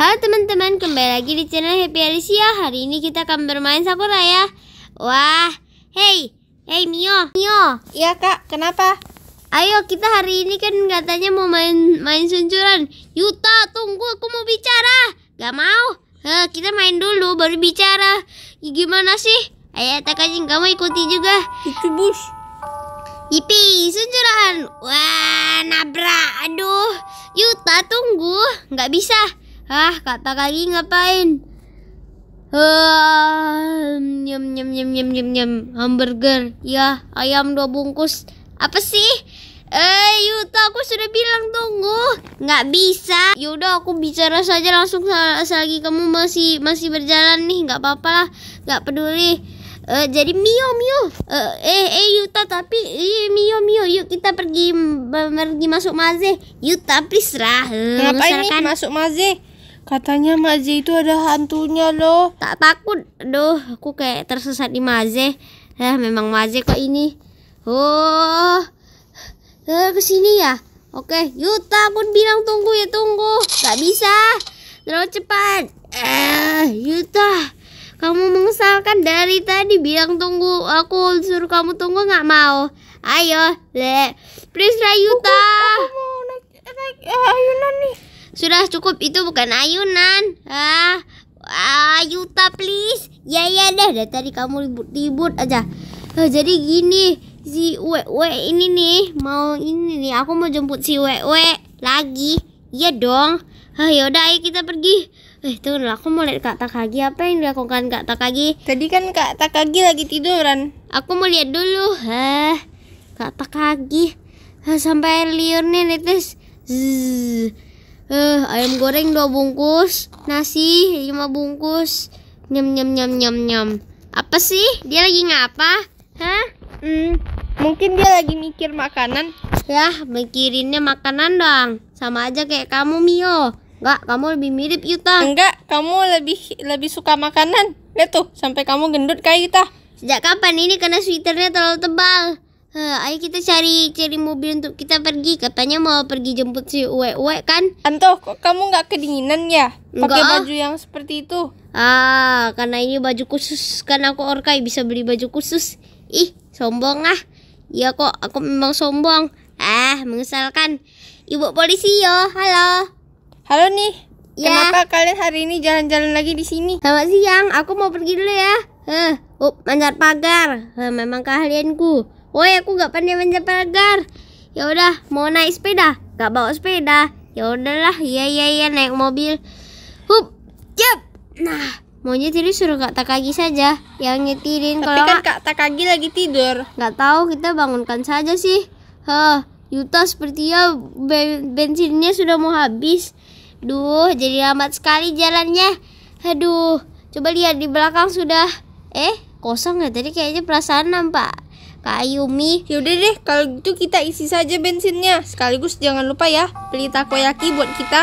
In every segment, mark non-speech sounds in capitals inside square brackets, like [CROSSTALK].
Halo teman-teman, kembali lagi di channel Happy Alicia Hari ini kita akan bermain Sakura ya Wah, hey, hey Mio Mio Iya kak, kenapa? Ayo kita hari ini kan katanya mau main main suncuran Yuta, tunggu aku mau bicara Gak mau he Kita main dulu, baru bicara Gimana sih? Ayo Takajin, kamu ikuti juga Itu bus Ipi, suncuran Wah, nabrak, aduh Yuta tunggu, nggak bisa Ah, kata lagi ngapain? Uh, nyem nyem nyem nyem nyem nyem hamburger ya ayam dua bungkus apa sih eh Yuta aku sudah bilang tunggu nggak bisa yaudah aku bicara saja langsung lagi kamu masih masih berjalan nih nggak apa-apa lah nggak peduli Uh, jadi Mio Mio uh, eh eh Yuta tapi eh, Mio Mio yuk kita pergi pergi masuk maze Yuta please lah uh, ngapain nih masuk maze Katanya Maze itu ada hantunya loh. Tak takut. Aduh, aku kayak tersesat di Maze. Eh, memang Maze kok ini. Oh. Eh, ke sini ya. Oke, Yuta pun bilang tunggu ya tunggu. Gak bisa. Terlalu cepat. Eh, Yuta. Kamu mengesalkan dari tadi bilang tunggu. Aku suruh kamu tunggu nggak mau. Ayo, le. Please Yuta. Aku, aku mau naik, naik eh, ayunan nih. Sudah cukup itu bukan ayunan. Ah, ah Yuta please. Ya ya deh dari tadi kamu ribut-ribut aja. Ah, jadi gini, si Wewe ini nih mau ini nih aku mau jemput si Wewe lagi. Iya dong. Ah, yaudah ayo kita pergi. Eh, tunggu aku mau lihat Kak Takagi apa yang dilakukan Kak Takagi. Tadi kan Kak Takagi lagi tiduran. Aku mau lihat dulu. eh Kak Takagi. Ah, sampai liurnya netes. Zzz. Eh, ayam goreng dua bungkus, nasi lima bungkus. Nyam nyam nyam nyam nyam. Apa sih? Dia lagi ngapa? Hah? Hmm, mungkin dia lagi mikir makanan. Ya mikirinnya makanan dong. Sama aja kayak kamu, Mio. Enggak, kamu lebih mirip Yuta. Enggak, kamu lebih lebih suka makanan. Lihat tuh, sampai kamu gendut kayak Yuta. Sejak kapan ini karena sweaternya terlalu tebal? Huh, ayo kita cari cari mobil untuk kita pergi. Katanya mau pergi jemput si Uwe Uwe kan? Anto, kok kamu nggak kedinginan ya? Pakai baju yang seperti itu. Ah, karena ini baju khusus. Kan aku orkai bisa beli baju khusus. Ih, sombong ah. Iya kok, aku memang sombong. Ah, mengesalkan. Ibu polisi yo, halo. Halo nih. Ya. Kenapa kalian hari ini jalan-jalan lagi di sini? Selamat siang, aku mau pergi dulu ya. Heh, uh, manjat pagar. Heh, memang keahlianku. Woi aku gak pandai manjat pagar. Ya udah mau naik sepeda, gak bawa sepeda. Ya udahlah, iya iya iya naik mobil. Hup, jep. Nah, maunya jadi suruh Kak Takagi saja yang nyetirin Tapi kalau kan Kak Takagi lagi tidur. Gak tahu kita bangunkan saja sih. Heh, Yuta sepertinya ya bensinnya sudah mau habis. Duh, jadi lambat sekali jalannya. Aduh, coba lihat di belakang sudah. Eh, kosong ya tadi kayaknya perasaan nampak Kak Ayumi. Yaudah deh, kalau gitu kita isi saja bensinnya. Sekaligus jangan lupa ya, beli takoyaki buat kita.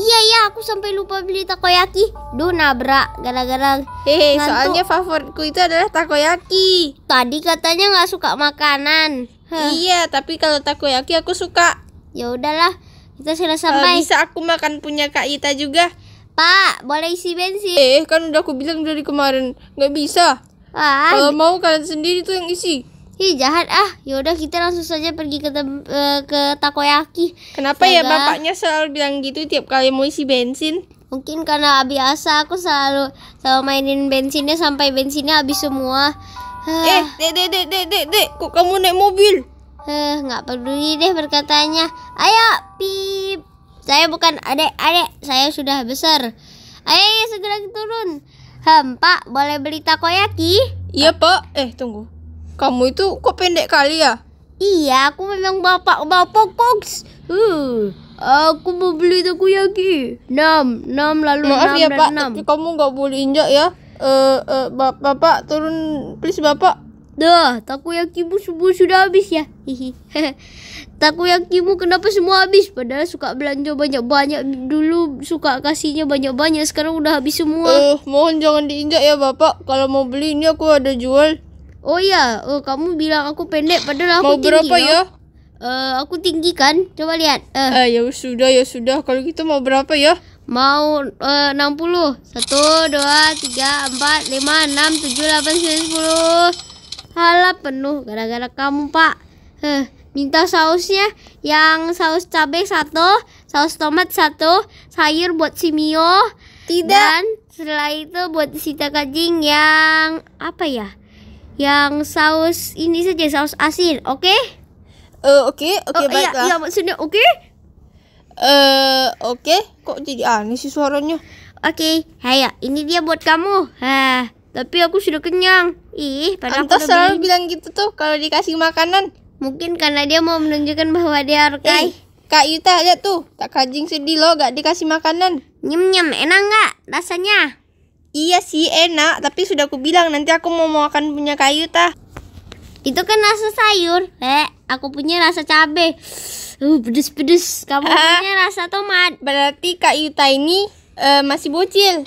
Iya iya, aku sampai lupa beli takoyaki. Duh nabrak gara-gara. Hehe, soalnya favoritku itu adalah takoyaki. Tadi katanya nggak suka makanan. Hah. Iya, tapi kalau takoyaki aku suka. Ya udahlah, kita sudah sampai. bisa aku makan punya Kak Ita juga. Pak, boleh isi bensin. Eh, kan udah aku bilang dari kemarin, nggak bisa. Ah, kalau mau kalian sendiri tuh yang isi. Ih jahat ah. Yaudah kita langsung saja pergi ke eh, ke takoyaki. Kenapa ya Saga. ya bapaknya selalu bilang gitu tiap kali mau isi bensin? Mungkin karena biasa aku selalu selalu mainin bensinnya sampai bensinnya habis semua. Eh, dek, dek, dek, dek, dek, de. kok kamu naik mobil? Eh, nggak peduli deh berkatanya. Ayo, pip. Saya bukan adik-adik, saya sudah besar. Ayo, ayo segera turun. Hem, Pak, boleh beli takoyaki? Iya, Pak. Eh, tunggu. Kamu itu kok pendek kali ya? Iya, aku memang bapak-bapak fox. Uh, aku mau beli takoyaki. Enam, enam lalu Maaf ya, Pak, tapi kamu nggak boleh injak ya. Eh, uh, uh, eh, bapak, bapak turun please Bapak. Dah, takoyakimu semua sudah habis ya. Hihi. [LAUGHS] takoyakimu kenapa semua habis? Padahal suka belanja banyak-banyak dulu, suka kasihnya banyak-banyak, sekarang udah habis semua. Eh, uh, mohon jangan diinjak ya, Bapak. Kalau mau beli ini aku ada jual. Oh iya, uh, kamu bilang aku pendek padahal aku Mau tinggi. Mau berapa ya? Uh, aku tinggi kan? Coba lihat. Uh. Eh ya sudah ya sudah. Kalau gitu mau berapa ya? Mau enam puluh satu dua tiga empat lima enam tujuh delapan 9 sepuluh. Halah penuh gara-gara kamu, Pak. Huh. Minta sausnya yang saus cabe satu, saus tomat satu, sayur buat si Mio. Tidak. Dan setelah itu buat si Kajing yang apa ya? yang saus ini saja saus asin, oke? Okay? Eh, oke, oke okay, oh, iya, baiklah. Iya, iya maksudnya oke? Okay? Eh, uh, oke. Okay. Kok jadi aneh sih suaranya? Oke, okay. Haya, ini dia buat kamu. Hah, tapi aku sudah kenyang. Ih, padahal aku selalu beli. bilang gitu tuh kalau dikasih makanan. Mungkin karena dia mau menunjukkan bahwa dia harus Eh, Kak Yuta, lihat tuh. Tak kajing sedih loh gak dikasih makanan. Nyem-nyem, enak nggak rasanya? Iya sih enak, tapi sudah aku bilang nanti aku mau makan punya kayu ta. Itu kan rasa sayur, eh aku punya rasa cabe. Uh, pedes-pedes. Kamu uh, [LAUGHS] punya rasa tomat. Berarti Kak Yuta ini uh, masih bocil.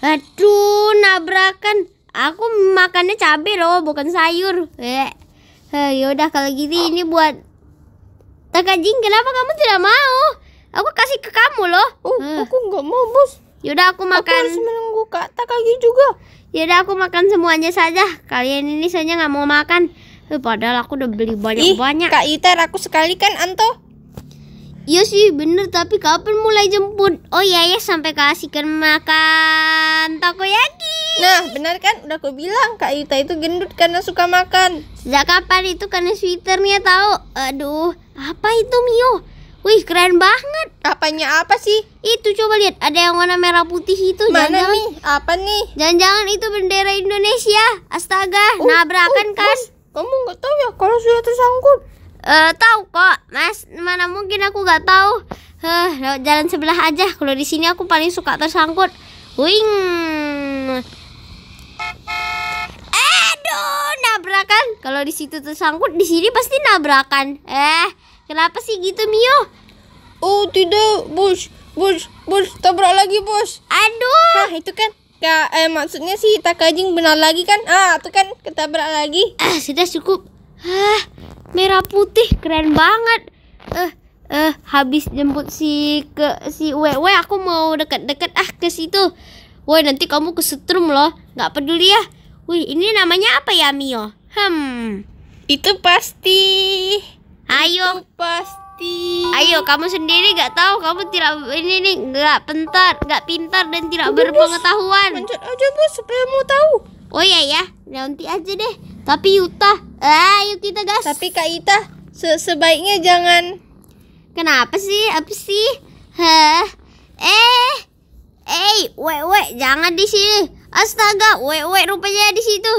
Aduh, nabrakan. Aku makannya cabe loh, bukan sayur. Eh. Uh, yaudah kalau gitu ini buat Kak Jing, kenapa kamu tidak mau? Aku kasih ke kamu loh. Oh, uh. aku nggak mau, Bos. Yaudah aku makan. Aku harus menunggu Kak Takagi juga. Yaudah aku makan semuanya saja. Kalian ini saja nggak mau makan. Eh, padahal aku udah beli banyak-banyak. Kak Iter, aku sekali kan Anto. Iya sih bener tapi kapan mulai jemput? Oh iya ya sampai kasihkan makan takoyaki. Nah benar kan udah aku bilang Kak Ita itu gendut karena suka makan. Sejak kapan itu karena sweaternya tahu? Aduh apa itu Mio? Wih, keren banget. Apanya apa sih? Itu coba lihat, ada yang warna merah putih itu. Mana Jangan nih? Apa nih? Jangan-jangan itu bendera Indonesia. Astaga, uh, nabrakan uh, kan? Mas, oh, kamu nggak tahu ya kalau sudah tersangkut? Eh, uh, tahu kok, Mas. Mana mungkin aku nggak tahu. Heh, lewat jalan sebelah aja. Kalau di sini aku paling suka tersangkut. Wing. Aduh, nabrakan. Kalau di situ tersangkut, di sini pasti nabrakan. Eh, Kenapa sih gitu Mio? Oh tidak bos, bos, bos tabrak lagi bos. Aduh. Hah itu kan ya eh, maksudnya sih tak benar lagi kan? Ah, itu kan ketabrak lagi. Ah, sudah cukup. Ah, merah putih keren banget. Eh, eh habis jemput si ke si Wewe aku mau dekat-dekat ah ke situ. Woi, nanti kamu ke kesetrum loh. Nggak peduli ya. Wih, ini namanya apa ya, Mio? Hmm. Itu pasti Ayo pasti. Ayo kamu sendiri nggak tahu kamu tidak ini nih nggak pintar nggak pintar dan tidak Udah, berpengetahuan. Lanjut aja bos supaya mau tahu. Oh iya ya nanti aja deh. Tapi Yuta, ayo ah, kita gas. Tapi Kak Ita se sebaiknya jangan. Kenapa sih? Apa sih? Hah? Eh, eh, wek, jangan di sini. Astaga, wek, rupanya di situ.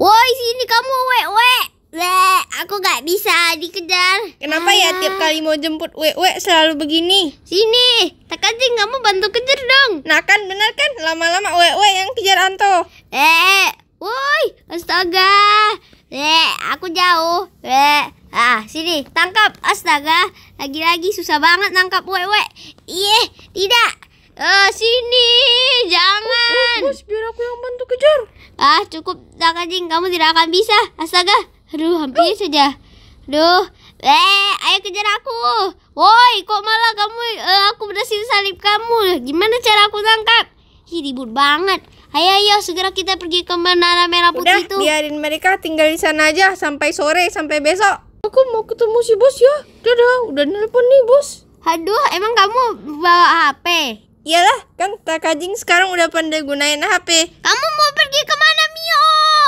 Woi sini kamu wek. Weh, aku gak bisa dikejar. Kenapa Ayah. ya tiap ah. kali mau jemput Wewe selalu begini? Sini, Takajing kamu bantu kejar dong. Nah kan bener kan, lama-lama Wewe yang kejar Anto. Eh, woi, astaga. Eh, aku jauh. Eh, ah, sini, tangkap. Astaga, lagi-lagi susah banget nangkap Wewe. Iya, tidak. Eh, uh, sini, jangan. Uh, bos, biar aku yang bantu kejar. Ah, cukup, Takajing, kamu tidak akan bisa. Astaga. Aduh, hampir uh. saja. Aduh, eh, ayo kejar aku. Woi, kok malah kamu, uh, aku berhasil salib kamu. Gimana cara aku tangkap? Ih, ribut banget. Ayo, ayo, segera kita pergi ke menara merah putih Udah, itu. biarin mereka tinggal di sana aja sampai sore, sampai besok. Aku mau ketemu si bos ya. Dadah, udah nelpon nih bos. Aduh, emang kamu bawa HP? Iyalah, kan Kak Kajing sekarang udah pandai gunain HP. Kamu mau pergi kemana?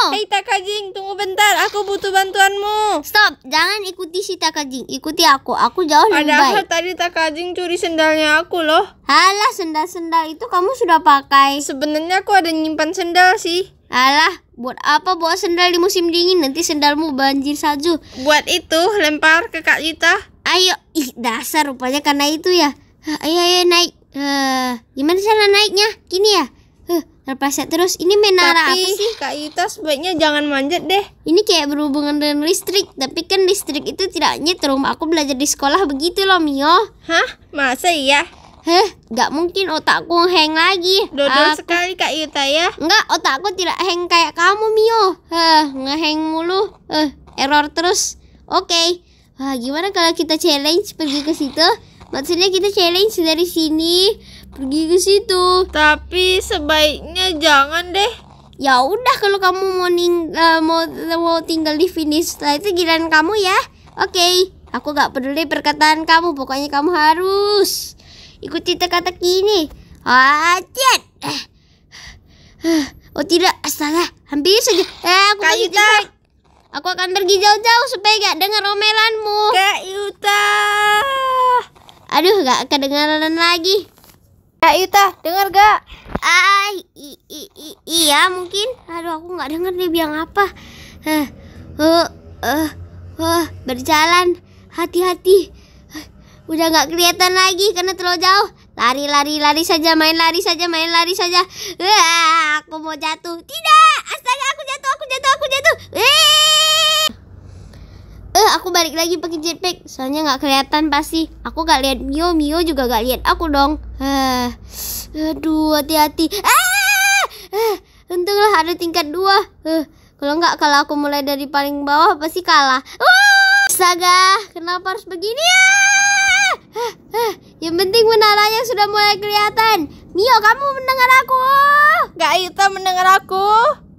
Hei Takajing, tunggu bentar. Aku butuh bantuanmu. Stop, jangan ikuti si Takajing. Ikuti aku. Aku jauh lebih Padahal baik. Padahal tadi Takajing curi sendalnya aku loh. Alah, sendal-sendal itu kamu sudah pakai. Sebenarnya aku ada nyimpan sendal sih. Alah, buat apa bawa sendal di musim dingin? Nanti sendalmu banjir salju. Buat itu, lempar ke Kak Lita. Ayo, ih dasar rupanya karena itu ya. Ayo, ayo naik. Uh, gimana cara naiknya? Gini ya. Eh, terpleset terus. Ini menara tapi, apa sih? Kak Yuta sebaiknya jangan manjat deh. Ini kayak berhubungan dengan listrik, tapi kan listrik itu tidak nyetrum. Aku belajar di sekolah begitu loh, Mio. Hah? Masa iya? Heh, gak mungkin otakku hang lagi. Dodol aku... sekali Kak Yuta ya. Enggak, otakku tidak hang kayak kamu, Mio. Heh, ngehang mulu. Eh, error terus. Oke. Okay. Wah, gimana kalau kita challenge pergi ke situ? Maksudnya kita challenge dari sini pergi ke situ. Tapi sebaiknya jangan deh. Ya udah kalau kamu mau ning uh, mau mau tinggal di finish setelah itu giliran kamu ya. Oke, okay. aku gak peduli perkataan kamu, pokoknya kamu harus ikuti teka-teki ini. Hajat. Ah, ah, ah. Oh tidak, astaga, hampir saja. Eh, aku Kak Yuta. Aku akan pergi jauh-jauh supaya gak dengar omelanmu. Kak Yuta. Aduh, gak kedengaran lagi. Ya Yuta, dengar gak? Ah, iya mungkin. Aduh aku nggak dengar dia bilang apa. Eh, uh, uh, uh, berjalan hati-hati. Uh, udah nggak kelihatan lagi karena terlalu jauh. Lari, lari, lari saja, main lari saja, main lari saja. Uh, aku mau jatuh. Tidak, astaga aku jatuh. balik lagi pakai jetpack. Soalnya nggak kelihatan pasti. Aku gak lihat Mio, Mio juga gak lihat aku dong. eh, Aduh, hati-hati. Ah! ah! Untunglah ada tingkat dua. eh, Kalau nggak kalau aku mulai dari paling bawah pasti kalah. Wah! Saga, kenapa harus begini ya? Yang penting menaranya sudah mulai kelihatan. Mio, kamu mendengar aku? Gak Ita mendengar aku.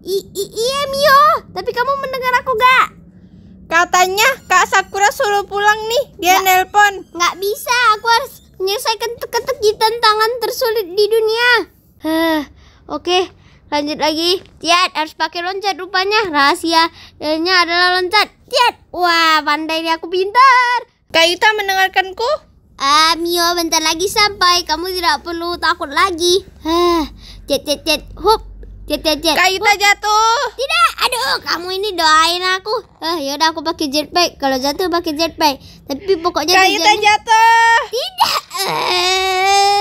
I, i iya Mio, tapi kamu mendengar aku gak? Katanya Kak Sakura suruh pulang nih, dia nggak, nelpon. Nggak bisa, aku harus menyelesaikan teka-teki tantangan tersulit di dunia. Hah, oke. Okay. Lanjut lagi. Tiat harus pakai loncat rupanya. rahasia. Rahasianya adalah loncat. Tiat. Wah, pandai nih aku pintar. Kak Yuta mendengarkanku? Ah, Mio, bentar lagi sampai. Kamu tidak perlu takut lagi. Hah, cet cet cet. Hup. Jet jet jet. tak jatuh. Tidak. Aduh, kamu ini doain aku. Eh, yaudah aku pakai jetpack. Kalau jatuh pakai jetpack. Tapi pokoknya tak jatuh. Tidak. Eh.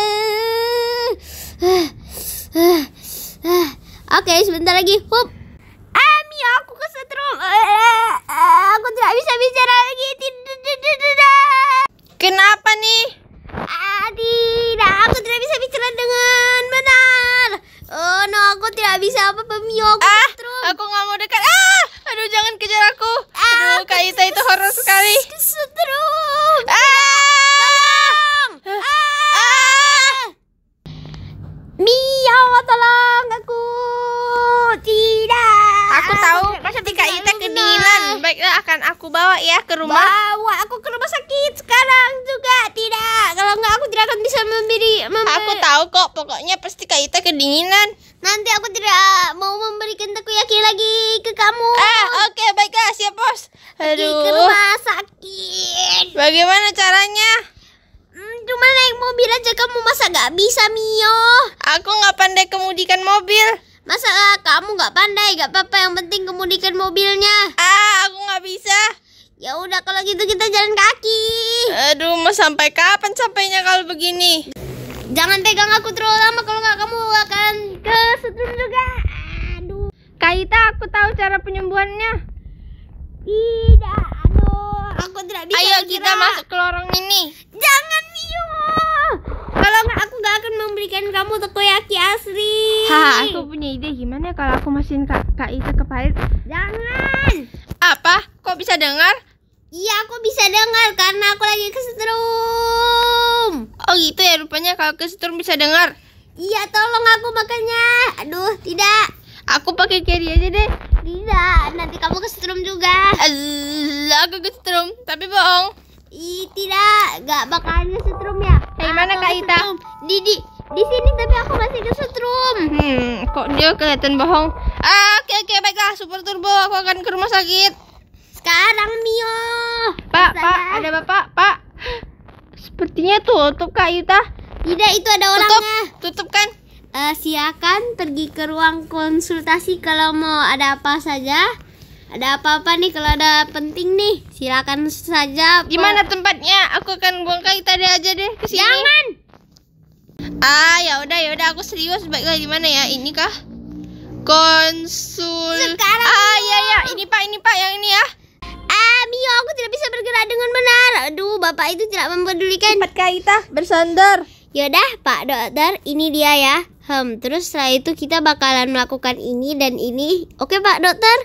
Eh. Eh. Oke, okay, sebentar lagi. Hup. Ami, aku kesetrum. Aku tidak bisa bicara nggak bisa apa-apa aku ah, Aku nggak mau dekat. Ah, aduh jangan kejar aku. Ah, aduh Kak Ita itu horor sekali. Baiklah eh, akan aku bawa ya ke rumah. Bawa aku ke rumah sakit sekarang juga. Tidak, kalau nggak aku tidak akan bisa memberi, memberi. Aku tahu kok, pokoknya pasti Kaita kedinginan. Nanti aku tidak mau memberikan takoyaki lagi ke kamu. Ah, oke okay, baiklah, siap bos. Aduh. Pergi ke rumah sakit. Bagaimana caranya? Hmm, cuma naik mobil aja kamu masa nggak bisa Mio? Aku nggak pandai kemudikan mobil. Masalah kamu nggak pandai? Nggak apa-apa, yang penting kemudikan mobilnya. Ah, aku nggak bisa. Ya udah kalau gitu kita jalan kaki. Aduh, mau sampai kapan sampainya kalau begini? Jangan pegang aku terlalu lama kalau nggak kamu akan kesetrum juga. Aduh. Kaita, aku tahu cara penyembuhannya. Tidak, aduh, aku tidak bisa. Ayo kita masuk ke lorong ini. Jangan, Mio. Kalau nggak nggak akan memberikan kamu takoyaki asli. Ha, aku punya ide gimana kalau aku masukin kak, kak itu ke parit? Jangan. Apa? Kok bisa dengar? Iya, aku bisa dengar karena aku lagi kesetrum. Oh gitu ya, rupanya kalau kesetrum bisa dengar. Iya, tolong aku makannya. Aduh, tidak. Aku pakai carry aja deh. Tidak, nanti kamu kesetrum juga. Allah, aku kesetrum, tapi bohong. Ih, tidak, gak bakalan setrum ya. Dari mana Kak Ita? Didi, di sini tapi aku masih di setrum Hmm, kok dia kelihatan bohong? Ah, oke oke baiklah, Super Turbo, aku akan ke rumah sakit. Sekarang Mio. Pak, Pak, ada Bapak, Pak. Sepertinya tutup Kak Ita. Tidak, itu ada orangnya. Tutup, tutup kan? Uh, silakan pergi ke ruang konsultasi kalau mau ada apa saja ada apa-apa nih kalau ada penting nih silakan saja gimana tempatnya aku akan buang kaki tadi aja deh ke sini jangan ah ya udah ya udah aku serius baiklah gimana ya ini kah konsul Sekarang ah iya ya ya ini pak ini pak yang ini ya ah Mio aku tidak bisa bergerak dengan benar aduh bapak itu tidak mempedulikan tempat kita bersandar yaudah pak dokter ini dia ya hmm terus setelah itu kita bakalan melakukan ini dan ini oke pak dokter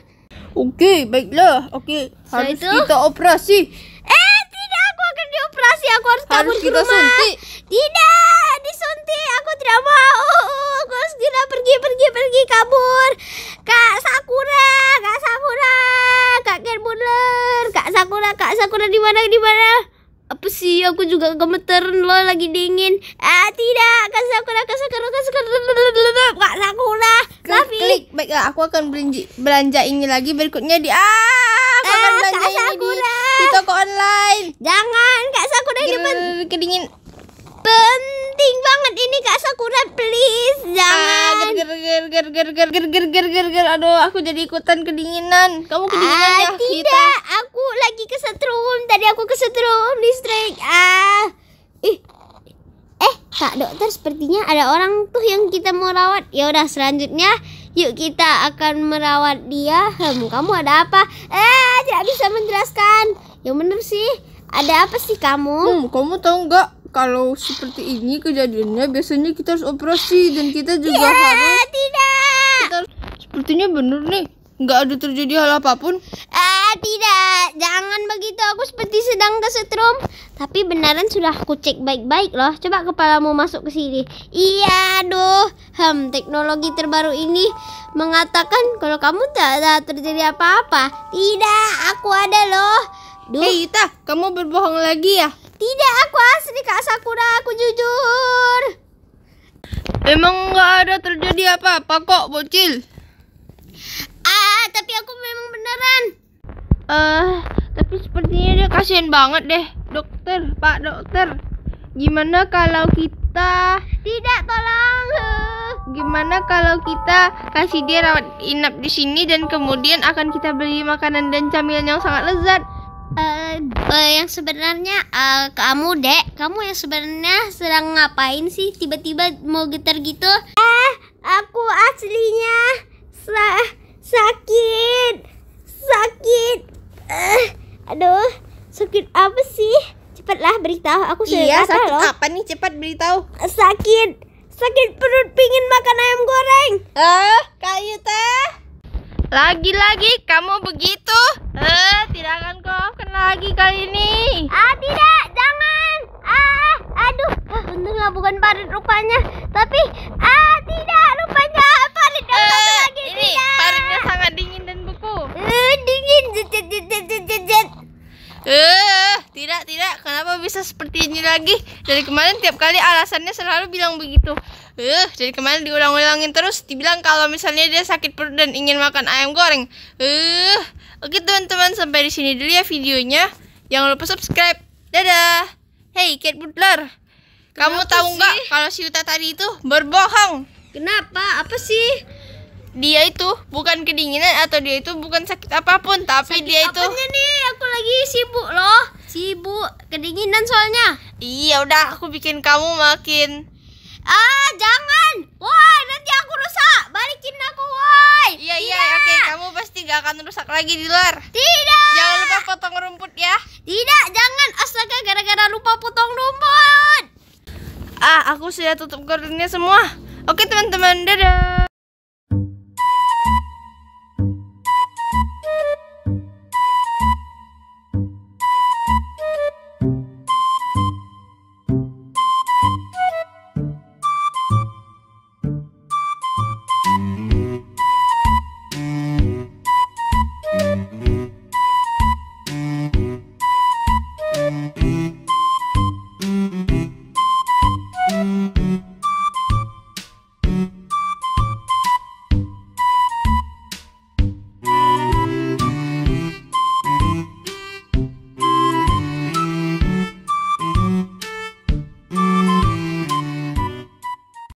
Oke, baiklah. Oke, okay. harus itu, kita operasi. Eh, tidak, aku akan dioperasi. Aku harus, harus kabur ke rumah. Suntik. Tidak, disuntik. Aku tidak mau. Aku harus tidak pergi, pergi, pergi, kabur. Kak Sakura, Kak Sakura, Kak Ken Kak Sakura, Kak Sakura di mana, di mana? apa sih aku juga gemeteran lo lagi dingin ah tidak kak sakura kak sakura kak sakura kak sakura tapi klik baiklah aku akan belanja belanja ini lagi berikutnya di ah aku eh, akan belanja ini di, di toko online jangan kak sakura ini pen kedingin penting banget ini kak sakura please jangan ah, ger ger ger ger ger ger ger ger ger ger aduh aku jadi ikutan kedinginan kamu kedinginan ah, ya tidak aku lagi kesetrum tadi aku kesetrum listrik ah Kak dokter sepertinya ada orang tuh yang kita mau rawat. Ya udah selanjutnya yuk kita akan merawat dia. Hmm, kamu ada apa? Eh, tidak bisa menjelaskan. Ya bener sih. Ada apa sih kamu? Hmm, kamu tahu nggak kalau seperti ini kejadiannya biasanya kita harus operasi dan kita juga ya, harus tidak. Kita... Sepertinya bener nih. Nggak ada terjadi hal apapun. Ah, tidak. Jangan begitu. Aku seperti sedang kesetrum. Tapi beneran sudah aku cek baik-baik loh. Coba kepalamu masuk ke sini. Iya, aduh. Hmm. teknologi terbaru ini mengatakan kalau kamu tidak ada terjadi apa-apa. Tidak, aku ada loh. Duh. Hei eh, Yuta, kamu berbohong lagi ya? Tidak, aku asli Kak Sakura, aku jujur. Emang nggak ada terjadi apa-apa kok, bocil. Ah, tapi aku memang beneran. Eh, uh, tapi sepertinya dia kasihan banget deh dokter pak dokter gimana kalau kita tidak tolong gimana kalau kita kasih dia rawat inap di sini dan kemudian akan kita beli makanan dan camilan yang sangat lezat uh, uh, yang sebenarnya uh, kamu dek kamu yang sebenarnya sedang ngapain sih tiba-tiba mau getar gitu eh aku aslinya sa sakit sakit uh, aduh sakit apa sih? Cepatlah beritahu, aku sudah Iya, sakit loh. apa nih? Cepat beritahu. Sakit. Sakit perut pingin makan ayam goreng. Eh, kayu teh. Lagi-lagi kamu begitu. Eh, tidak akan kau maafkan lagi kali ini. Ah, tidak, jangan. Ah, aduh. Ah, untunglah bukan parit rupanya. Tapi, ah, tidak rupanya parit eh, lagi. Ini tidak. paritnya sangat dingin dan beku. Eh, dingin. Jet, jet, jet, jet, jet. Eh, tidak, tidak. Kenapa bisa seperti ini lagi? Dari kemarin tiap kali alasannya selalu bilang begitu. Eh, dari kemarin diulang-ulangin terus dibilang kalau misalnya dia sakit perut dan ingin makan ayam goreng. Eh, oke teman-teman, sampai di sini dulu ya videonya. Jangan lupa subscribe. Dadah. Hey, Kate Butler. Kamu tahu nggak kalau si Uta tadi itu berbohong? Kenapa? Apa sih? dia itu bukan kedinginan atau dia itu bukan sakit apapun tapi sakit dia itu apanya nih aku lagi sibuk loh sibuk kedinginan soalnya iya udah aku bikin kamu makin ah jangan wah nanti aku rusak balikin aku woi iya iya oke okay. kamu pasti gak akan rusak lagi di luar tidak jangan lupa potong rumput ya tidak jangan astaga gara-gara lupa potong rumput ah aku sudah tutup gordonnya semua oke teman-teman dadah